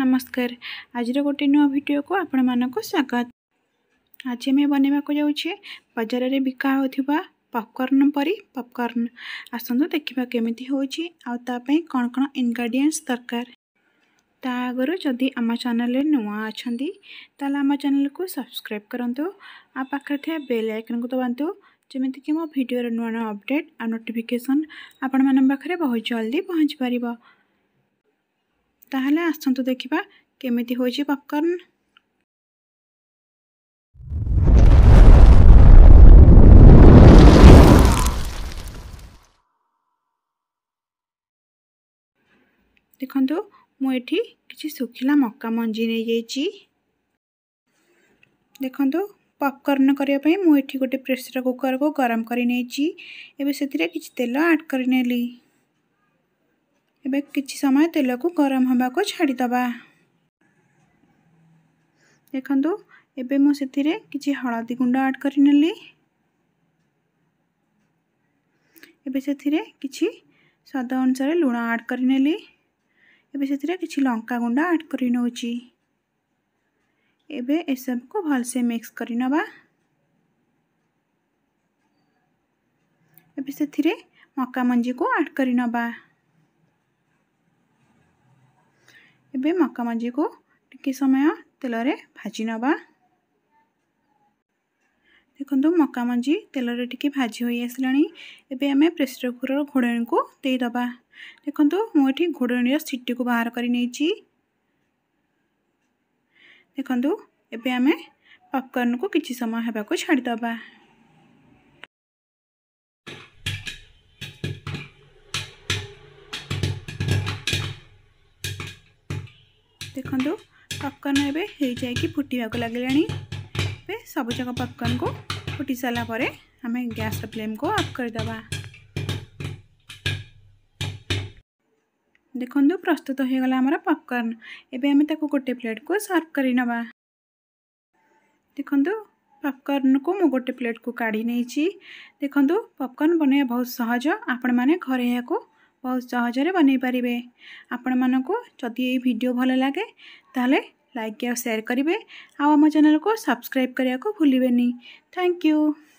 ନମସ୍କାର ଆଜିର ଗୋଟିଏ ନୂଆ ଭିଡ଼ିଓକୁ ଆପଣମାନଙ୍କୁ ସ୍ୱାଗତ ଆଜି ଆମେ ବନେଇବାକୁ ଯାଉଛେ ବଜାରରେ ବିକା ହେଉଥିବା ପପକର୍ଣ୍ଣ ପରି ପପକର୍ଣ୍ଣ ଆସନ୍ତୁ ଦେଖିବା କେମିତି ହେଉଛି ଆଉ ତା ପାଇଁ କ'ଣ କ'ଣ ଇନଗ୍ରେଡ଼ିଏଣ୍ଟସ୍ ଦରକାର ତା ଆଗରୁ ଯଦି ଆମ ଚ୍ୟାନେଲରେ ନୂଆ ଅଛନ୍ତି ତାହେଲେ ଆମ ଚ୍ୟାନେଲକୁ ସବସ୍କ୍ରାଇବ୍ କରନ୍ତୁ ଆଉ ପାଖରେ ଥିବା ବେଲ୍ ଆଇକନ୍କୁ ଦବାନ୍ତୁ ଯେମିତିକି ମୋ ଭିଡ଼ିଓର ନୂଆ ନୂଆ ଅପଡ଼େଟ୍ ଆଉ ନୋଟିଫିକେସନ୍ ଆପଣମାନଙ୍କ ପାଖରେ ବହୁତ ଜଲ୍ଦି ପହଞ୍ଚିପାରିବ ତାହେଲେ ଆସନ୍ତୁ ଦେଖିବା କେମିତି ହୋଇଛି ପପକର୍ଣ୍ଣ ଦେଖନ୍ତୁ ମୁଁ ଏଠି କିଛି ଶୁଖିଲା ମକା ମଞ୍ଜି ନେଇଯାଇଛି ଦେଖନ୍ତୁ ପପକର୍ଣ୍ଣ କରିବା ପାଇଁ ମୁଁ ଏଠି ଗୋଟେ ପ୍ରେସର କୁକରକୁ ଗରମ କରି ନେଇଛି ଏବେ ସେଥିରେ କିଛି ତେଲ ଆଡ଼୍ କରିନେଲି एवं किसी समय तेल को गरम होगा छाड़द देखु एवं मुझे किसी हलदी गुंड आड कर किसी स्वाद अनुसार लुण आड कर किसी लंका गुंड आड कर सब को भलसे मिक्स कर मका मंजी को आड कर ଏବେ ମକା ମଞ୍ଜିକୁ ଟିକେ ସମୟ ତେଲରେ ଭାଜି ନେବା ଦେଖନ୍ତୁ ମକା ମଞ୍ଜି ତେଲରେ ଟିକେ ଭାଜି ହୋଇ ଆସିଲାଣି ଏବେ ଆମେ ପ୍ରେସର କୁକରର ଘୋଡ଼ଣୀକୁ ଦେଇଦେବା ଦେଖନ୍ତୁ ମୁଁ ଏଠି ଘୋଡ଼ଣୀର ସିଟିକୁ ବାହାର କରି ନେଇଛି ଦେଖନ୍ତୁ ଏବେ ଆମେ ପପକର୍ଣ୍ଣକୁ କିଛି ସମୟ ହେବାକୁ ଛାଡ଼ିଦେବା देखु पपकर्ण एवं हो फुटाक लगे सबुजाक पपकर्न को फुटी सारापर आम गैस फ्लेम को अफ करदे देखु प्रस्तुत हो गला पपकर्ण एवं आम गोटे प्लेट को सर्व कर देखु पपकर्न को मु गोटे प्लेट को काढ़ी नहीं देखु पपकर्न बनवा बहुत सहज आपण मैंने घरे यू ବହୁତ ସହଜରେ ବନେଇ ପାରିବେ ଆପଣମାନଙ୍କୁ ଯଦି ଏଇ ଭିଡ଼ିଓ ଭଲ ଲାଗେ ତାହେଲେ ଲାଇକ୍ ଆଉ ସେୟାର କରିବେ ଆଉ ଆମ ଚ୍ୟାନେଲକୁ ସବସ୍କ୍ରାଇବ୍ କରିବାକୁ ଭୁଲିବେନି ଥ୍ୟାଙ୍କ ୟୁ